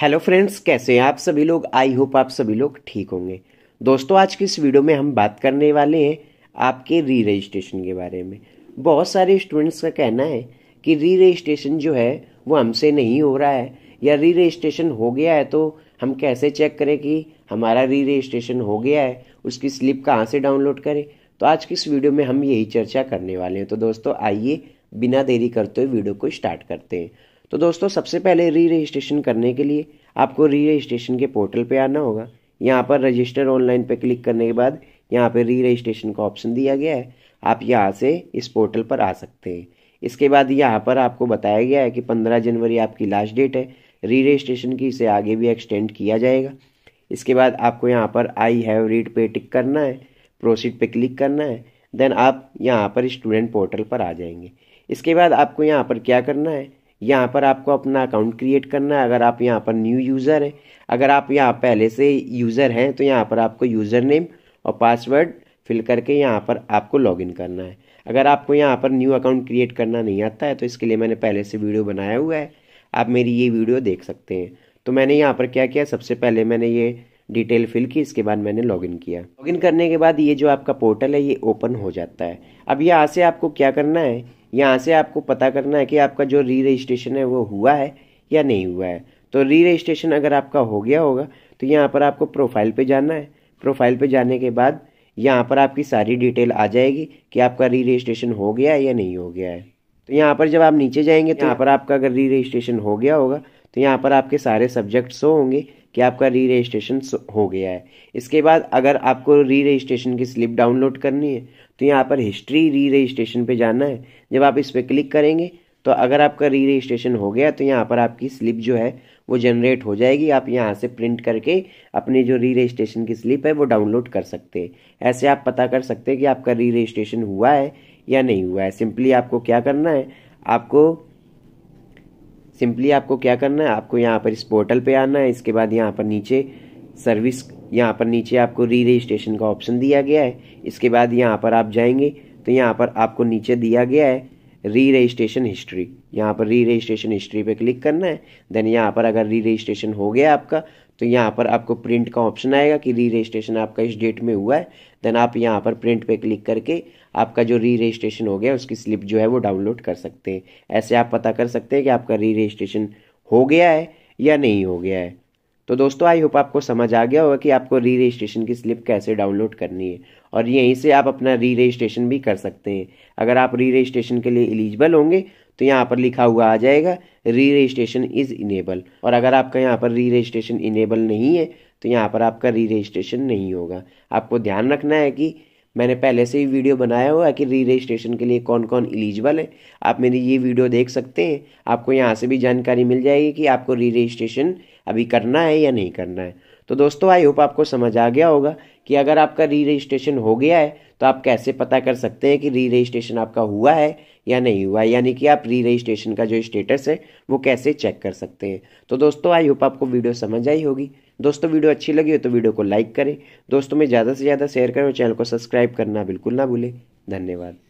hello friends कैसे हैं आप सभी लोग आई होप आप सभी लोग ठीक होंगे दोस्तों आज की इस वीडियो में हम बात करने वाले हैं आपके री रजिस्ट्रेशन के बारे में बहुत सारे स्टूडेंट्स का कहना है कि री रजिस्ट्रेशन जो है वो हमसे नहीं हो रहा है या री रजिस्ट्रेशन हो गया है तो हम कैसे चेक करें कि हमारा री रजिस्ट्रेशन हो गया है उसकी स्लिप कहाँ से डाउनलोड करें तो आज की इस वीडियो में हम यही चर्चा करने वाले हैं तो दोस्तों आइए बिना देरी करते हुए वीडियो को स्टार्ट करते हैं तो दोस्तों सबसे पहले री रजिस्ट्रेशन करने के लिए आपको री रजिस्ट्रेशन के पोर्टल पे आना होगा यहाँ पर रजिस्टर ऑनलाइन पे क्लिक करने के बाद यहाँ पर री रजिस्ट्रेशन का ऑप्शन दिया गया है आप यहाँ से इस पोर्टल पर आ सकते हैं इसके बाद यहाँ पर आपको बताया गया है कि पंद्रह जनवरी आपकी लास्ट डेट है री रजिस्ट्रेशन की इसे आगे भी एक्सटेंड किया जाएगा इसके बाद आपको यहाँ पर आई हैव रीड पे टिक करना है प्रोसीड पे क्लिक करना है देन आप यहाँ पर स्टूडेंट पोर्टल पर आ जाएंगे इसके बाद आपको यहाँ पर क्या करना है यहाँ पर आपको अपना अकाउंट क्रिएट करना है अगर आप यहाँ पर न्यू यूज़र हैं अगर आप यहाँ पहले से यूज़र हैं तो यहाँ पर आपको यूज़र नेम और पासवर्ड फिल करके यहाँ पर आपको लॉगिन करना है अगर आपको यहाँ पर न्यू अकाउंट क्रिएट करना नहीं आता है तो इसके लिए मैंने पहले से वीडियो बनाया हुआ है आप मेरी ये वीडियो देख सकते हैं तो मैंने यहाँ पर क्या किया सबसे पहले मैंने ये डिटेल फिल की इसके बाद मैंने लॉगिन किया लॉगिन करने के बाद ये जो आपका पोर्टल है ये ओपन हो जाता है अब यहाँ से आपको क्या करना है यहाँ से आपको पता करना है कि आपका जो री रजिस्ट्रेशन है वो हुआ है या नहीं हुआ है तो री रजिस्ट्रेशन अगर आपका हो गया होगा तो यहाँ पर आपको प्रोफाइल पे जाना है प्रोफाइल पे जाने के बाद यहाँ पर आपकी सारी डिटेल आ जाएगी कि आपका री रजिस्ट्रेशन हो गया है या नहीं हो गया है तो यहाँ पर जब आप नीचे जाएंगे तो यहाँ पर आपका अगर री रजिस्ट्रेशन हो गया होगा तो यहाँ पर आपके सारे सब्जेक्ट सो होंगे कि आपका री रजिस्ट्रेशन हो गया है इसके बाद अगर आपको री रजिस्ट्रेशन की स्लिप डाउनलोड करनी है तो यहाँ पर हिस्ट्री री रजिस्ट्रेशन पर जाना है जब आप इस पर क्लिक करेंगे तो अगर आपका री रजिस्ट्रेशन हो गया तो यहाँ पर आपकी स्लिप जो है वो जनरेट हो जाएगी आप यहाँ से प्रिंट करके अपने जो री रजिस्ट्रेशन की स्लिप है वो डाउनलोड कर सकते हैं ऐसे आप पता कर सकते हैं कि आपका री रजिस्ट्रेशन हुआ है या नहीं हुआ है सिंपली आपको क्या करना है आपको सिंपली आपको क्या करना है आपको यहाँ पर इस पोर्टल पर आना है इसके बाद यहाँ पर नीचे सर्विस यहाँ पर नीचे आपको री रजिस्ट्रेशन का ऑप्शन दिया गया है इसके बाद यहाँ पर आप जाएंगे तो यहाँ पर आपको नीचे दिया गया है री रजिस्ट्रेशन हिस्ट्री यहाँ पर री रजिस्ट्रेशन हिस्ट्री पे क्लिक करना है देन यहाँ पर अगर री रजिस्ट्रेशन हो गया आपका तो यहाँ पर आपको प्रिंट का ऑप्शन आएगा कि री रजिस्ट्रेशन आपका इस डेट में हुआ है देन आप यहाँ पर प्रिंट पे क्लिक करके आपका जो री रजिस्ट्रेशन हो गया उसकी स्लिप जो है वो डाउनलोड कर सकते हैं ऐसे आप पता कर सकते हैं कि आपका री रजिस्ट्रेशन हो गया है या नहीं हो गया है तो दोस्तों आई होप आपको समझ आ गया होगा कि आपको री रजिस्ट्रेशन की स्लिप कैसे डाउनलोड करनी है और यहीं से आप अपना री रजिस्ट्रेशन भी कर सकते हैं अगर आप री रजिस्ट्रेशन के लिए एलिजिबल होंगे तो यहाँ पर लिखा हुआ आ जाएगा री रजिस्ट्रेशन इज़ इनेबल और अगर आपका यहाँ पर री रजिस्ट्रेशन इनेबल नहीं है तो यहाँ पर आपका री रजिस्ट्रेशन नहीं होगा आपको ध्यान रखना है कि मैंने पहले से ही वीडियो बनाया हुआ है कि री रजिस्ट्रेशन के लिए कौन कौन एलिजिबल है आप मेरी ये वीडियो देख सकते हैं आपको यहाँ से भी जानकारी मिल जाएगी कि आपको री रजिस्ट्रेशन अभी करना है या नहीं करना है तो दोस्तों आई होप आपको समझ आ गया होगा कि अगर आपका री रजिस्ट्रेशन हो गया है तो आप कैसे पता कर सकते हैं कि री रजिस्ट्रेशन आपका हुआ है या नहीं हुआ है यानी कि आप री रजिस्ट्रेशन का जो स्टेटस है वो कैसे चेक कर सकते हैं तो दोस्तों आई होप आपको वीडियो समझ आई होगी दोस्तों वीडियो अच्छी लगी हो तो वीडियो को लाइक करें दोस्तों में ज़्यादा से ज़्यादा शेयर करें और चैनल को सब्सक्राइब करना बिल्कुल ना भूलें धन्यवाद